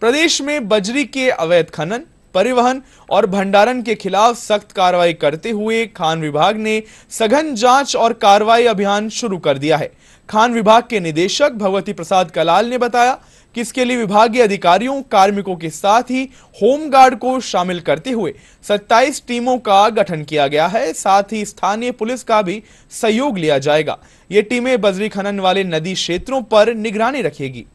प्रदेश में बजरी के अवैध खनन परिवहन और भंडारण के खिलाफ सख्त कार्रवाई करते हुए खान विभाग ने सघन जांच और कार्रवाई अभियान शुरू कर दिया है खान विभाग के निदेशक भगवती प्रसाद कलाल ने बताया कि इसके लिए विभागीय अधिकारियों कार्मिकों के साथ ही होमगार्ड को शामिल करते हुए 27 टीमों का गठन किया गया है साथ ही स्थानीय पुलिस का भी सहयोग लिया जाएगा ये टीमें बजरी खनन वाले नदी क्षेत्रों पर निगरानी रखेगी